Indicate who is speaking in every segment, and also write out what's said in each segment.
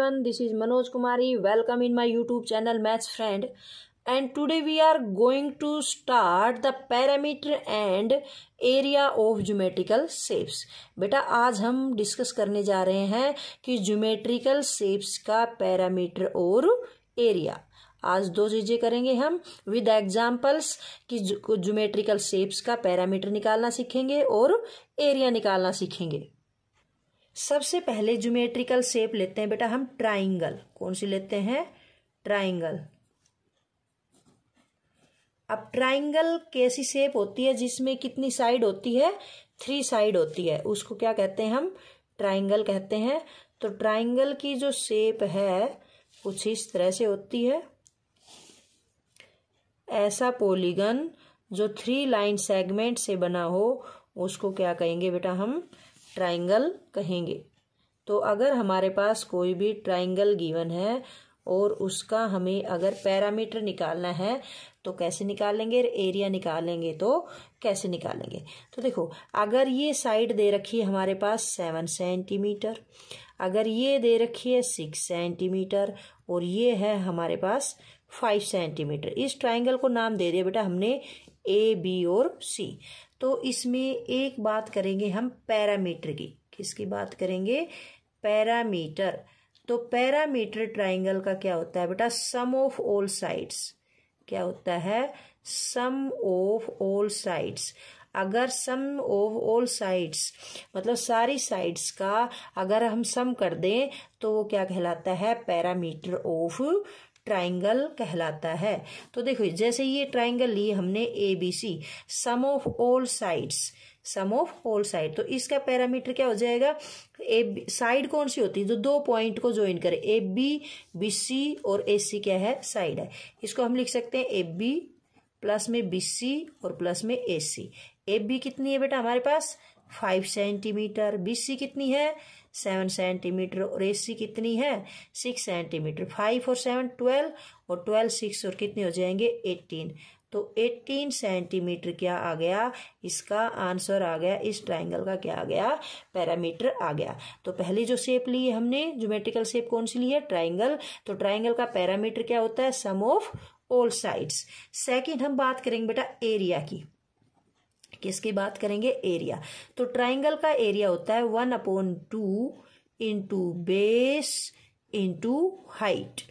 Speaker 1: everyone this is Manoj Kumari welcome in my YouTube channel maths friend and today we are going to start the parameter and area of geometrical shapes बेटा आज हम discuss करने जा रहे हैं कि geometrical shapes का पैरामीटर और एरिया आज दो चीजें करेंगे हम विद एग्जाम्पल्स कि ज्योमेट्रिकल शेप्स का पैरामीटर निकालना सीखेंगे और एरिया निकालना सीखेंगे सबसे पहले ज्योमेट्रिकल शेप लेते हैं बेटा हम ट्राइंगल कौन सी लेते हैं ट्राइंगल अब ट्राइंगल कैसी शेप होती है जिसमें कितनी साइड होती है थ्री साइड होती है उसको क्या कहते हैं हम ट्राइंगल कहते हैं तो ट्राइंगल की जो शेप है कुछ इस तरह से होती है ऐसा पॉलीगन जो थ्री लाइन सेगमेंट से बना हो उसको क्या कहेंगे बेटा हम ट्राइंगल कहेंगे तो अगर हमारे पास कोई भी ट्राइंगल गिवन है और उसका हमें अगर पैरामीटर निकालना है तो कैसे निकालेंगे एरिया निकालेंगे तो कैसे निकालेंगे तो देखो अगर ये साइड दे रखी है हमारे पास सेवन सेंटीमीटर अगर ये दे रखी है सिक्स सेंटीमीटर और ये है हमारे पास फाइव सेंटीमीटर इस ट्राइंगल को नाम दे दिया बेटा हमने ए बी और सी तो इसमें एक बात करेंगे हम पैरामीटर की किसकी बात करेंगे पैरामीटर तो पैरामीटर ट्राइंगल का क्या होता है बेटा सम ऑफ ऑल साइड्स क्या होता है सम ऑफ ऑल साइड्स अगर सम ऑफ ऑल साइड्स मतलब सारी साइड्स का अगर हम सम कर दें तो वो क्या कहलाता है पैरामीटर ऑफ ट्राइंगल कहलाता है तो देखो जैसे ये ट्राइंगल लिए हमने A B C sum of all sides sum of all side तो इसका पैरामीटर क्या हो जाएगा ए साइड कौन सी होती है जो दो पॉइंट को ज्वाइन करे ए बी बी सी और ए सी क्या है साइड है इसको हम लिख सकते हैं ए बी प्लस में बी सी और प्लस में ए सी एफ बी कितनी है बेटा हमारे पास फाइव सेंटीमीटर बी सी कितनी है सेवन सेंटीमीटर और ए सी कितनी है सिक्स सेंटीमीटर फाइव और सेवन ट्वेल्व और ट्वेल्व सिक्स और कितने हो जाएंगे एट्टीन तो 18 सेंटीमीटर क्या आ गया इसका आंसर आ गया इस ट्राइंगल का क्या आ गया पैरामीटर आ गया तो पहली जो शेप ली है हमने ज्योमेट्रिकल शेप कौन सी ली है ट्राइंगल तो ट्राइंगल का पैरामीटर क्या होता है sum of all sides second हम बात करेंगे बेटा एरिया की किसकी बात करेंगे एरिया तो ट्राइंगल का एरिया होता है one upon two into base into height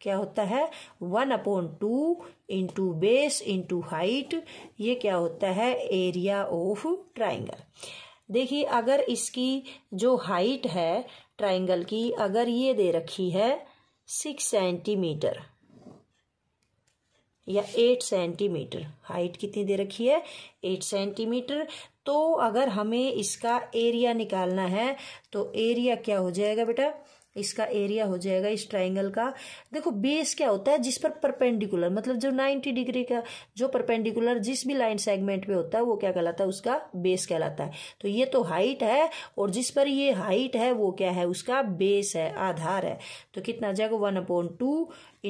Speaker 1: क्या होता है one upon two into base into height ये क्या होता है एरिया ऑफ ट्राइंगल देखिए अगर इसकी जो हाइट है ट्राइंगल की अगर ये दे रखी है सिक्स सेंटीमीटर या एट सेंटीमीटर हाइट कितनी दे रखी है एट सेंटीमीटर तो अगर हमें इसका एरिया निकालना है तो एरिया क्या हो जाएगा बेटा इसका एरिया हो जाएगा इस ट्राइंगल का देखो बेस क्या होता है जिस पर परपेंडिकुलर मतलब जो 90 डिग्री का जो परपेंडिकुलर जिस भी लाइन सेगमेंट पे होता है वो क्या कहलाता है उसका बेस कहलाता है तो ये तो हाइट है और जिस पर ये हाइट है वो क्या है उसका बेस है आधार है तो कितना जाएगा one upon two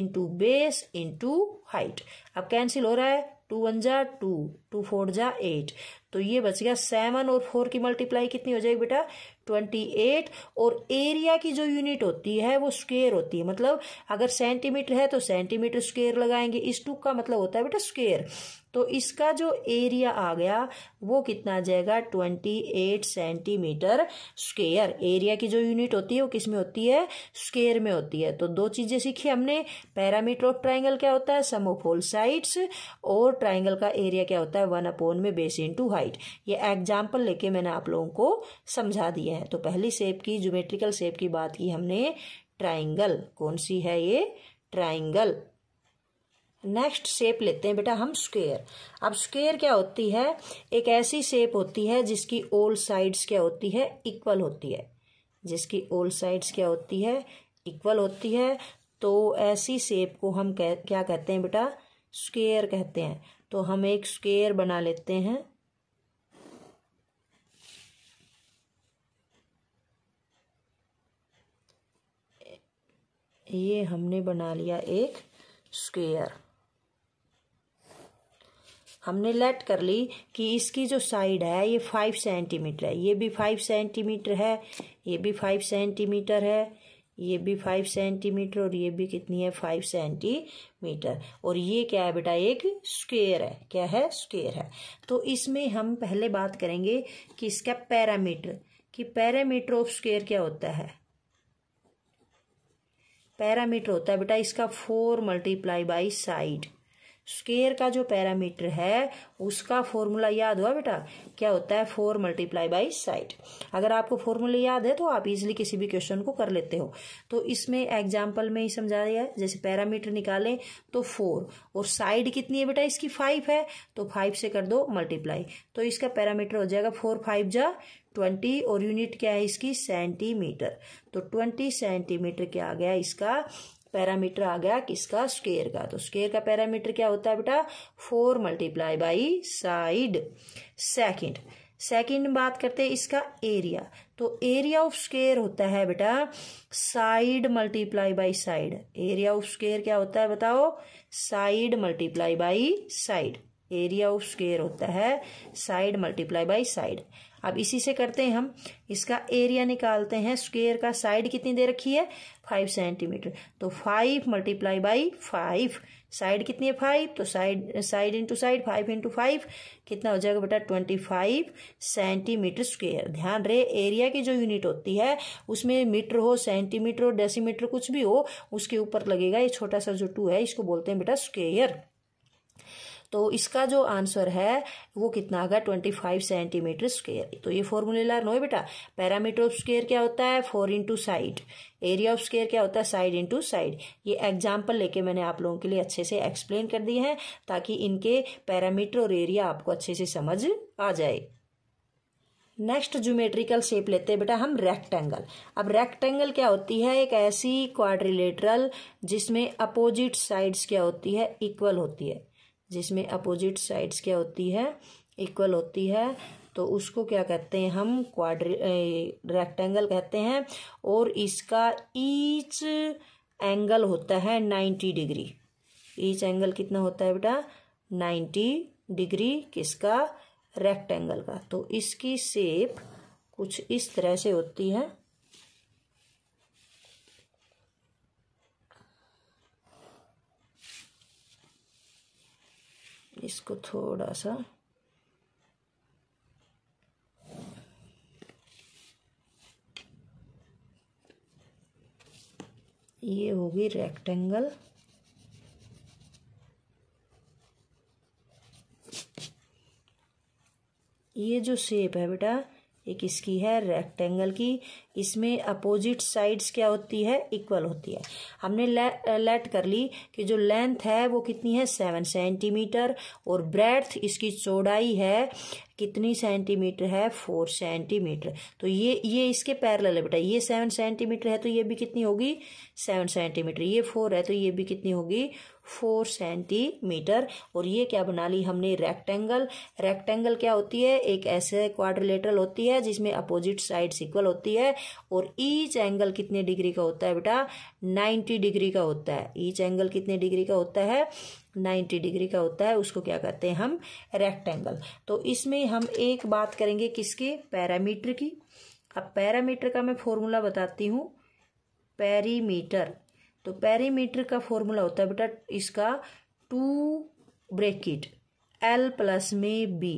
Speaker 1: into base into height अब कैंसिल हो रहा है टू वन जा टू टू फोर जा एट तो ये बच गया सेवन और फोर की मल्टीप्लाई कितनी हो जाएगी बेटा ट्वेंटी एट और एरिया की जो यूनिट होती है वो स्क्वेयर होती है मतलब अगर सेंटीमीटर है तो सेंटीमीटर स्क्वेयर लगाएंगे इस टू का मतलब होता है बेटा स्क्वेयर तो इसका जो एरिया आ गया वो कितना आ जाएगा twenty eight centimetre square area की जो यूनिट होती है वो किस में होती है स्क्वेयर में होती है तो दो चीज़ें सीखी हमने पैरामीटर ऑफ ट्राइंगल क्या होता है सम ऑफ होल साइड्स और ट्राइंगल का एरिया क्या होता है वन अपोन में बेस इन टू हाइट ये एग्जाम्पल लेके मैंने आप लोगों को समझा दिया है तो पहली सेप की ज्योमेट्रिकल सेप की बात की हमने ट्राइंगल कौन सी है ये ट्राइंगल नेक्स्ट शेप लेते हैं बेटा हम स्क्वेयर अब स्क्वेयर क्या होती है एक ऐसी शेप होती है जिसकी ओल साइड्स क्या होती है इक्वल होती है जिसकी ओल साइड्स क्या होती है इक्वल होती है तो ऐसी शेप को हम कह क्या कहते हैं बेटा स्क्वेयर कहते हैं तो हम एक स्क्वेयर बना लेते हैं ये हमने बना लिया एक स्क्वेयर हमने लेट कर ली कि इसकी जो साइड है ये फाइव सेंटीमीटर है ये भी फाइव सेंटीमीटर है ये भी फाइव सेंटीमीटर है ये भी फाइव सेंटीमीटर और ये भी कितनी है फाइव सेंटीमीटर और ये क्या है बेटा एक स्क्वेयर है क्या है स्क्वेयर है तो इसमें हम पहले बात करेंगे कि इसका पैरामीटर कि पैरामीटर ऑफ स्क्वेयर क्या होता है पैरामीटर होता है बेटा इसका four multiply by side square का जो पैरामीटर है उसका फॉर्मूला याद हुआ बेटा क्या होता है फोर मल्टीप्लाई बाई साइड अगर आपको फॉर्मूला याद है तो आप इजिली किसी भी क्वेश्चन को कर लेते हो तो इसमें एग्जाम्पल में ही समझा दिया है जैसे पैरामीटर निकालें तो फोर और साइड कितनी है बेटा इसकी फाइव है तो फाइव से कर दो मल्टीप्लाई तो इसका पैरामीटर हो जाएगा फोर फाइव जा ट्वेंटी और यूनिट क्या है इसकी सेंटीमीटर तो ट्वेंटी सेंटीमीटर क्या आ गया इसका पैरामीटर आ गया किसका स्केयर का तो स्केयर का पैरामीटर क्या होता है बेटा four multiply by side second second बात करते हैं इसका एरिया तो एरिया ऑफ स्केयर होता है बेटा side multiply by side area of square क्या होता है बताओ side multiply by side area of square होता है साइड मल्टीप्लाई बाई साइड अब इसी से करते हैं हम इसका एरिया निकालते हैं स्क्वेयर का साइड कितनी दे रखी है फाइव सेंटीमीटर तो five multiply by five side कितनी है फाइव तो side side into side five into five कितना हो जाएगा बेटा ट्वेंटी फाइव सेंटीमीटर स्क्वेयर ध्यान रहे एरिया की जो यूनिट होती है उसमें मीटर हो सेंटीमीटर हो डेसीमीटर कुछ भी हो उसके ऊपर लगेगा ये छोटा सा जो टू है इसको बोलते हैं बेटा स्क्वेयर तो इसका जो आंसर है वो कितना गया ट्वेंटी फाइव सेंटीमीटर स्क्वेयर तो ये फॉर्मूलेला नो बेटा पैरामीटर ऑफ स्केयर क्या होता है four into side area of square क्या होता है साइड इंटू साइड ये एग्जाम्पल लेके मैंने आप लोगों के लिए अच्छे से एक्सप्लेन कर दिए हैं ताकि इनके पैरामीटर और एरिया आपको अच्छे से समझ आ जाए नेक्स्ट ज्योमेट्रिकल शेप लेते हैं बेटा हम रेक्टेंगल अब रेक्टेंगल क्या होती है एक ऐसी क्वाड्रिलेटरल जिसमें अपोजिट साइड्स क्या होती है इक्वल होती है जिसमें अपोजिट साइड्स क्या होती है इक्वल होती है तो उसको क्या कहते हैं हम क्वाड्री रेक्टेंगल कहते हैं और इसका ईच एंगल होता है नाइन्टी डिग्री ईच एंगल कितना होता है बेटा नाइन्टी डिग्री किसका रेक्टेंगल का तो इसकी सेप कुछ इस तरह से होती है इसको थोड़ा सा ये होगी रेक्टेंगल ये जो शेप है बेटा ये किसकी है रेक्टेंगल की इसमें अपोजिट साइड्स क्या होती है इक्वल होती है हमने लेट कर ली कि जो लेंथ है वो कितनी है सेवन सेंटीमीटर और ब्रेथ इसकी चौड़ाई है कितनी सेंटीमीटर है फोर सेंटीमीटर तो ये ये इसके पैरल है बेटा ये सेवन सेंटीमीटर है तो ये भी कितनी होगी सेवन सेंटीमीटर ये फोर है तो ये भी कितनी होगी फोर सेंटीमीटर और ये क्या बना ली हमने रेक्टेंगल रेक्टेंगल क्या होती है एक ऐसे क्वाड्रिलेटरल होती है जिसमें अपोजिट साइड इक्वल होती है और ईच एंगल कितने डिग्री का होता है बेटा नाइन्टी डिग्री का होता है ईच एंगल कितने डिग्री का होता है नाइन्टी डिग्री का होता है उसको क्या कहते हैं हम रेक्टेंगल तो इसमें हम एक बात करेंगे किसकी पैरामीटर की अब पैरामीटर का मैं फॉर्मूला बताती हूँ पैरीमीटर तो पेरीमीटर का फॉर्मूला होता है बेटा इसका टू ब्रेकिट एल प्लस में बी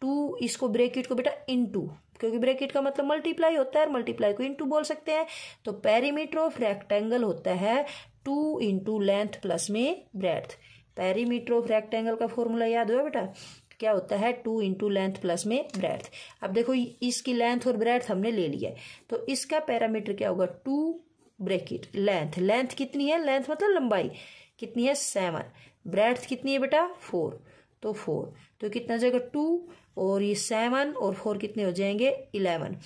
Speaker 1: टू इसको ब्रेकिट को बेटा इन टू क्योंकि ब्रेकिट का मतलब मल्टीप्लाई होता है मल्टीप्लाई को टू बोल सकते हैं तो पेरीमीटर ऑफ रेक्टेंगल होता है टू इंटू लेंथ प्लस में ब्रेथ पेरीमीटर ऑफ रेक्टेंगल का फॉर्मूला याद हुआ बेटा क्या होता है टू इंटू लेंथ प्लस में ब्रेथ अब देखो इसकी लेंथ और ब्रेथ हमने ले लिया है तो इसका पैरामीटर क्या होगा टू ब्रेकिट लेंथ लेंथ कितनी है लेंथ मतलब लंबाई कितनी है सेवन ब्रेथ कितनी है बेटा फोर तो फोर तो कितना हो जाएगा टू और ये सेवन और फोर कितने हो जाएंगे इलेवन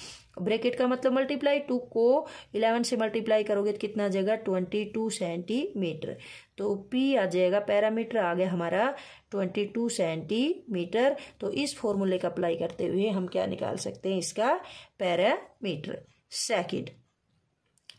Speaker 1: ब्रैकेट का मतलब मल्टीप्लाई टू को इलेवन से मल्टीप्लाई करोगे तो कितना आ जाएगा ट्वेंटी टू सेंटीमीटर तो पी आ जाएगा पैरामीटर आ गया हमारा ट्वेंटी टू सेंटीमीटर तो इस फॉर्मूले का अप्लाई करते हुए हम क्या निकाल सकते हैं इसका पैरामीटर सेकेंड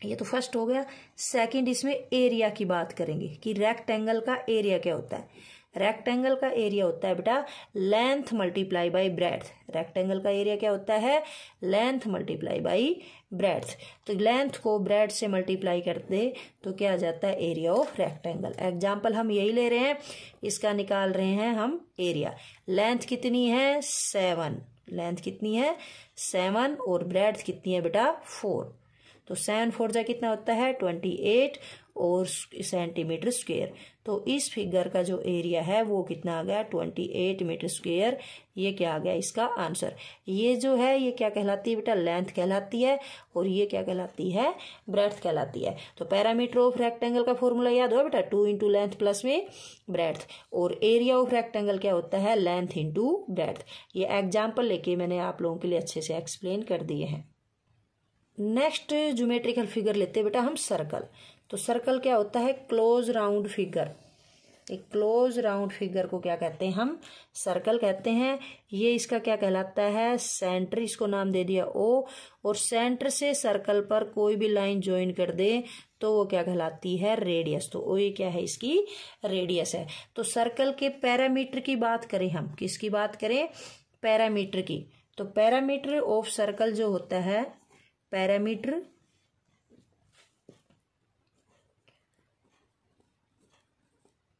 Speaker 1: ये तो फर्स्ट हो गया सेकंड इसमें एरिया की बात करेंगे कि रेक्टेंगल का एरिया क्या होता है रेक्टेंगल का एरिया होता है बेटा length multiply by breadth rectangle का एरिया क्या होता है लेंथ मल्टीप्लाई बाई ब्रेथ तो लेंथ को ब्रेथ से मल्टीप्लाई करते तो क्या आ जाता है एरिया ऑफ रेक्टेंगल एग्जाम्पल हम यही ले रहे हैं इसका निकाल रहे हैं हम एरिया लेंथ कितनी है सेवन लेंथ कितनी है सेवन और ब्रेथ कितनी है बेटा फोर तो सैन फोर जा कितना होता है ट्वेंटी एट और सेंटीमीटर स्क्वेयर तो इस फिगर का जो एरिया है वो कितना आ गया ट्वेंटी एट मीटर स्क्वेयर ये क्या आ गया इसका आंसर ये जो है ये क्या कहलाती है बेटा लेंथ कहलाती है और ये क्या कहलाती है ब्रेथ कहलाती है तो पैरामीटर ऑफ रेक्टेंगल का फॉर्मूला याद हो बेटा टू इंटू लेंथ प्लस में ब्रेथ और एरिया ऑफ रेक्टेंगल क्या होता है लेंथ इंटू ब्रेथ ये एग्जाम्पल लेके मैंने आप लोगों के लिए अच्छे से एक्सप्लेन कर दिए हैं नेक्स्ट ज्योमेट्रिकल फिगर लेते हैं बेटा हम सर्कल तो सर्कल क्या होता है क्लोज राउंड फिगर एक क्लोज राउंड फिगर को क्या कहते हैं हम सर्कल कहते हैं ये इसका क्या कहलाता है सेंटर इसको नाम दे दिया ओ और सेंटर से सर्कल पर कोई भी लाइन ज्वाइन कर दे तो वो क्या कहलाती है रेडियस तो ओ ये क्या है इसकी रेडियस है तो सर्कल के पैरामीटर की बात करें हम किसकी बात करें पैरामीटर की तो पैरामीटर ऑफ सर्कल जो होता है पैरामीटर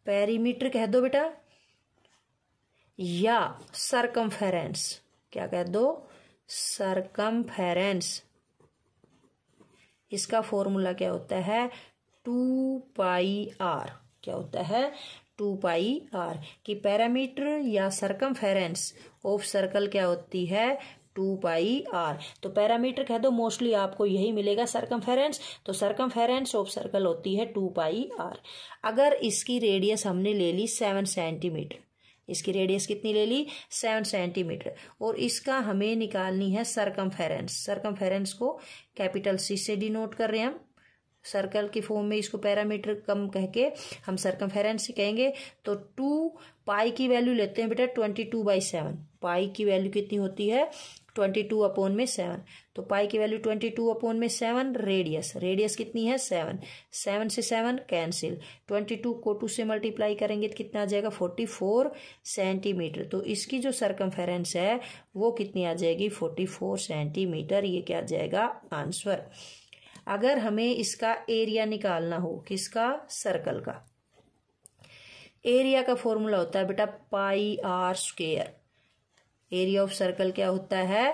Speaker 1: पैरीमीटर कह दो बेटा या सरकमफेरेंस क्या कह दो सरकमफेरेंस इसका फॉर्मूला क्या होता है टू पाई आर क्या होता है टू पाई आर कि पैरामीटर या सरकमफेरेंस ऑफ सर्कल क्या होती है टू पाई आर तो पैरामीटर कह दो मोस्टली आपको यही मिलेगा सरकमफेरेंस तो सरकमफेरेंस ऑफ सर्कल होती है टू पाई आर अगर इसकी रेडियस हमने ले ली सेवन सेंटीमीटर इसकी रेडियस कितनी ले ली सेवन सेंटीमीटर और इसका हमें निकालनी है सरकम फेरेंस को कैपिटल सी से डिनोट कर रहे हैं हम सर्कल के फॉर्म में इसको पैरामीटर कम कह के हम सरकमफेरेंस कहेंगे तो टू पाई की वैल्यू लेते हैं बेटा twenty two by seven pi की वैल्यू कितनी होती है ट्वेंटी टू अपोन में सेवन तो पाई की वैल्यू ट्वेंटी टू अपोन में सेवन रेडियस रेडियस कितनी है सेवन सेवन से सेवन कैंसिल ट्वेंटी टू को टू से मल्टीप्लाई करेंगे तो कितना आ जाएगा फोर्टी फोर सेंटीमीटर तो इसकी जो सरकमफेरेंस है वो कितनी आ जाएगी फोर्टी फोर सेंटीमीटर ये क्या आ जाएगा आंसर अगर हमें इसका एरिया निकालना हो किसका सर्कल का एरिया का फॉर्मूला होता है बेटा pi R square area of circle क्या होता है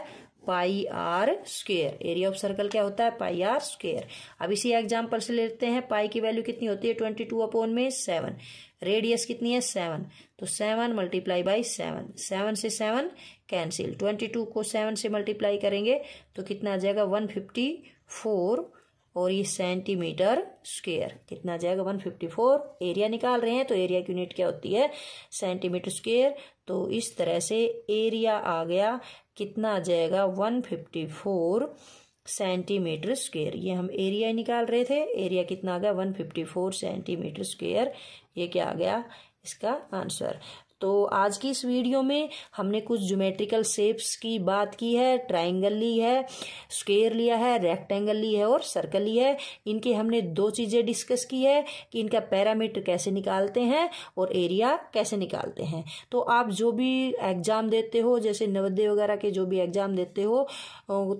Speaker 1: pi R square area of circle क्या होता है पाई आर स्क्वेयर अब इसी एग्जाम्पल से लेते हैं पाई की वैल्यू कितनी होती है ट्वेंटी टू अपोन में सेवन रेडियस कितनी है सेवन तो seven multiply by seven seven से सेवन कैंसिल ट्वेंटी टू को सेवन से मल्टीप्लाई करेंगे तो कितना आ जाएगा वन फिफ्टी फोर और ये सेंटीमीटर स्क्वेयर कितना जाएगा वन फिफ्टी फोर एरिया निकाल रहे हैं तो एरिया की यूनिट क्या होती है सेंटीमीटर स्क्वेयर तो इस तरह से एरिया आ गया कितना आ जाएगा 154 सेंटीमीटर स्क्वेयर ये हम एरिया निकाल रहे थे एरिया कितना आ गया 154 सेंटीमीटर स्क्वेयर ये क्या आ गया इसका आंसर तो आज की इस वीडियो में हमने कुछ ज्योमेट्रिकल शेप्स की बात की है ट्राइंगल ली है स्क्वेयर लिया है रेक्टेंगल ली है और सर्कल ली है इनके हमने दो चीज़ें डिस्कस की है कि इनका पैरामीटर कैसे निकालते हैं और एरिया कैसे निकालते हैं तो आप जो भी एग्ज़ाम देते हो जैसे नवोदय वगैरह के जो भी एग्ज़ाम देते हो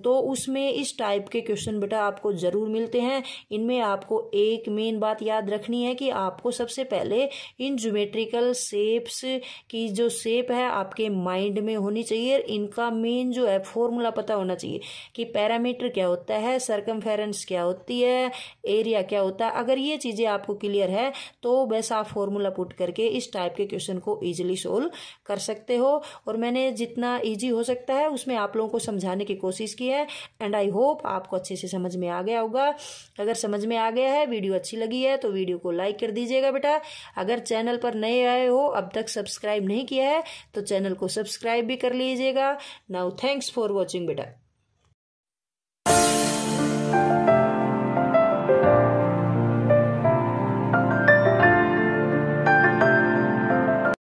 Speaker 1: तो उसमें इस टाइप के क्वेश्चन बेटा आपको ज़रूर मिलते हैं इनमें आपको एक मेन बात याद रखनी है कि आपको सबसे पहले इन ज्योमेट्रिकल शेप्स कि जो शेप है आपके माइंड में होनी चाहिए इनका मेन जो है फॉर्मूला पता होना चाहिए कि पैरामीटर क्या होता है सरकम क्या होती है एरिया क्या होता है अगर ये चीज़ें आपको क्लियर है तो बस आप फॉर्मूला पुट करके इस टाइप के क्वेश्चन को ईजिली सोल्व कर सकते हो और मैंने जितना ईजी हो सकता है उसमें आप लोगों को समझाने की कोशिश की है एंड आई होप आपको अच्छे से समझ में आ गया होगा अगर समझ में आ गया है वीडियो अच्छी लगी है तो वीडियो को लाइक कर दीजिएगा बेटा अगर चैनल पर नए आए हो अब तक सब्सक्राइब सब्सक्राइब नहीं किया है तो चैनल को सब्सक्राइब भी कर लीजिएगा नाउ थैंक्स फॉर वॉचिंग बेटा